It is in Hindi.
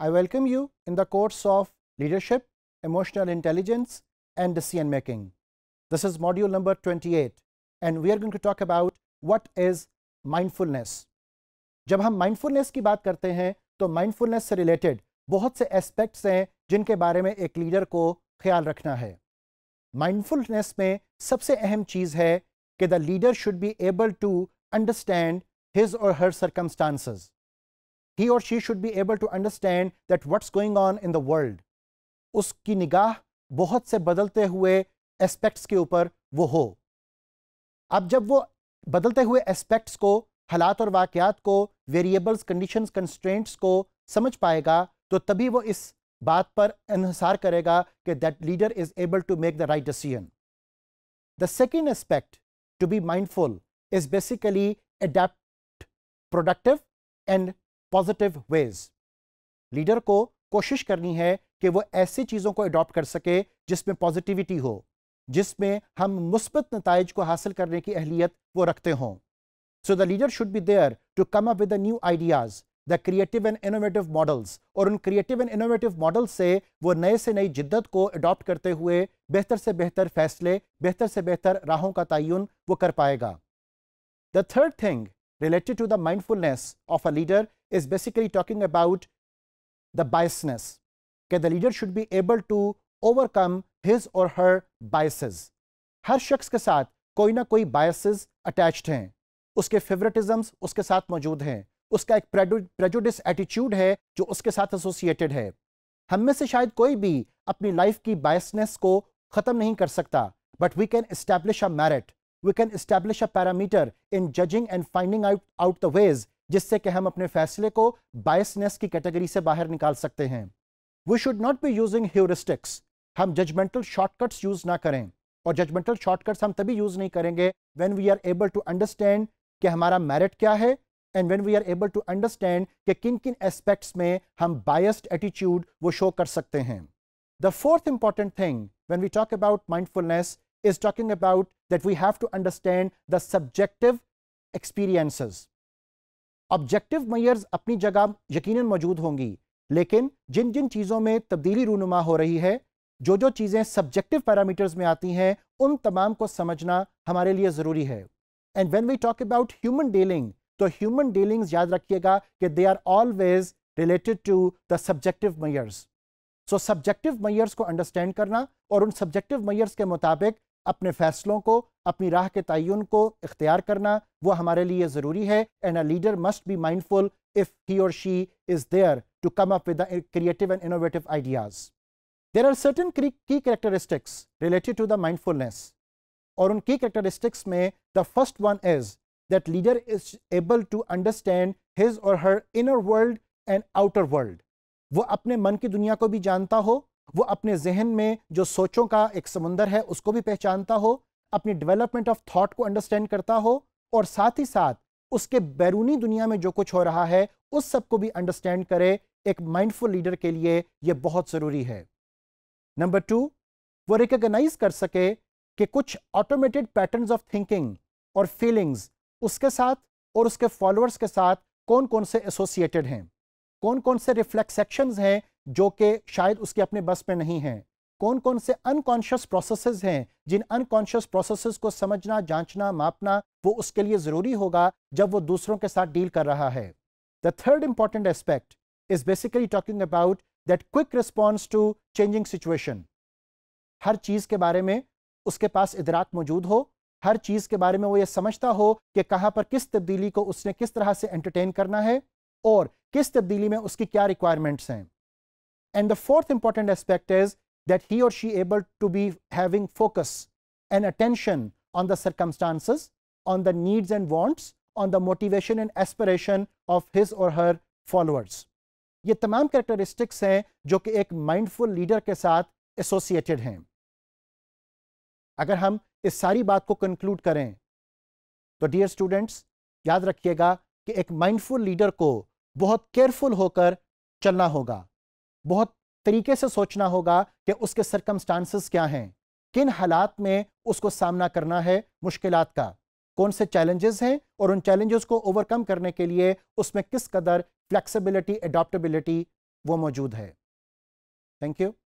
I welcome you in the course of Leadership, Emotional Intelligence and Decision Making. This is module number 28 and we are going to talk about what is mindfulness. जब हम mindfulness की बात करते हैं तो mindfulness से related बहुत से aspects हैं जिनके बारे में एक leader को ख्याल रखना है mindfulness में सबसे अहम चीज़ है कि the leader should be able to understand his or her circumstances. He और she should be able to understand that what's going on in the world उसकी निगाह बहुत से बदलते हुए एस्पेक्ट्स के ऊपर वो हो अब जब वो बदलते हुए एस्पेक्ट्स को हालात और वाक़ात को वेरिएबल्स कंडीशन कंस्ट्रेंट्स को समझ पाएगा तो तभी वो इस बात पर इसार करेगा कि that leader is able to make the right decision the second aspect to be mindful is basically adept productive and positive ways leader को कोशिश करनी है कि वो ऐसी चीज़ों को अडॉप्ट कर सके जिसमें पॉजिटिविटी हो जिसमें हम मुस्बत नतज को हासिल करने की अहलियत वो रखते हों so the leader should be there to come up with new ideas the creative and innovative models और उन क्रिएटिव एंड इनोवेटिव मॉडल से वो नए से नई जिद्दत को अडॉप्ट करते हुए बेहतर से बेहतर फैसले बेहतर से बेहतर राहों का तयन वो कर पाएगा the third thing related to the mindfulness of a leader is basically talking about the biasness. Okay, the leader should be able to overcome his or her biases. हर शख्स के साथ कोई ना कोई बायसेस अटैच्ड हैं उसके फेवरेटिज्म्स उसके साथ मौजूद हैं उसका एक प्रेजुडिस एटीट्यूड है जो उसके साथ एसोसिएटेड है हम में से शायद कोई भी अपनी लाइफ की बायसनेस को ख़त्म नहीं कर सकता but we can establish a merit we can establish a parameter in judging and finding out out the ways जिससे कि हम अपने फैसले को बायसनेस की कैटेगरी से बाहर निकाल सकते हैं we should not be using heuristics हम जजमेंटल शॉर्टकट्स यूज ना करें और जजमेंटल शॉर्टकट्स हम तभी यूज नहीं करेंगे when we are able to understand कि हमारा मेरिट क्या है and when we are able to understand कि किन किन एस्पेक्ट्स में हम बायस्ड एटीट्यूड वो शो कर सकते हैं the fourth important thing when we talk about mindfulness is talking about that we have to understand the subjective experiences objective measures अपनी जगह यकीन मौजूद होंगी लेकिन जिन जिन चीज़ों में तब्दीली रूनुमा हो रही है जो जो चीज़ें सब्जेक्टिव पैरामीटर्स में आती हैं उन तमाम को समझना हमारे लिए ज़रूरी है and when we talk about human dealing तो ह्यूमन डीलिंग्स याद रखिएगा कि they are always related to the subjective measures so subjective measures को अंडरस्टैंड करना और उन सब्जेक्टिव मैयर्स के मुताबिक अपने फैसलों को अपनी राह के तयन को इख्तियार करना वो हमारे लिए ज़रूरी है and a leader must be mindful if he और she is there to come up with creative and innovative ideas there are certain key characteristics related to the mindfulness और उन की करेक्टरिस्टिक्स में the first one is that leader is able to understand his और her inner world and outer world वो अपने मन की दुनिया को भी जानता हो वो अपने जहन में जो सोचों का एक समुंदर है उसको भी पहचानता हो अपनी डेवलपमेंट ऑफ थॉट को अंडरस्टैंड करता हो और साथ ही साथ उसके बैरूनी दुनिया में जो कुछ हो रहा है उस सब को भी अंडरस्टैंड करे एक माइंडफुल लीडर के लिए यह बहुत ज़रूरी है नंबर टू वो रिकग्नाइज कर सके कि कुछ ऑटोमेटेड पैटर्न्स ऑफ थिंकिंग और फीलिंग्स उसके साथ और उसके फॉलोअर्स के साथ कौन कौन से एसोसिएटेड हैं कौन कौन से रिफ्लेक्सेक्शन हैं जो कि शायद उसके अपने बस में नहीं है कौन कौन से अनकॉन्शियस प्रोसेसेस हैं जिन अनकॉन्शियस प्रोसेसेस को समझना जांचना मापना वो उसके लिए ज़रूरी होगा जब वो दूसरों के साथ डील कर रहा है the third important aspect is basically talking about that quick response to changing situation हर चीज़ के बारे में उसके पास इधराक मौजूद हो हर चीज़ के बारे में वो ये समझता हो कि कहां पर किस तब्दीली को उसने किस तरह से एंटरटेन करना है और किस तब्दीली में उसकी क्या रिक्वायरमेंट्स हैं And the fourth important aspect is that he or she able to be having focus and attention on the circumstances, on the needs and wants, on the motivation and aspiration of his or her followers. ये तमाम characteristics हैं जो कि एक mindful leader के साथ associated हैं अगर हम इस सारी बात को conclude करें तो dear students याद रखिएगा कि एक mindful leader को बहुत careful होकर चलना होगा बहुत तरीके से सोचना होगा कि उसके सरकमस्टांसिस क्या हैं किन हालात में उसको सामना करना है मुश्किल का कौन से चैलेंजेस हैं और उन चैलेंजेस को ओवरकम करने के लिए उसमें किस कदर फ्लेक्सिबिलिटी एडॉप्टेबिलिटी वो मौजूद है थैंक यू